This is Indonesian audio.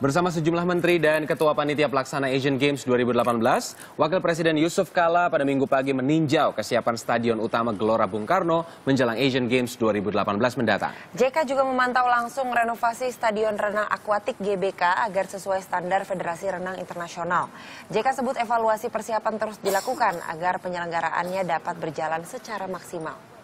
Bersama sejumlah menteri dan ketua panitia pelaksana Asian Games 2018, Wakil Presiden Yusuf Kala pada minggu pagi meninjau kesiapan Stadion Utama Gelora Bung Karno menjelang Asian Games 2018 mendatang. JK juga memantau langsung renovasi Stadion Renang Akuatik GBK agar sesuai standar Federasi Renang Internasional. JK sebut evaluasi persiapan terus dilakukan agar penyelenggaraannya dapat berjalan secara maksimal.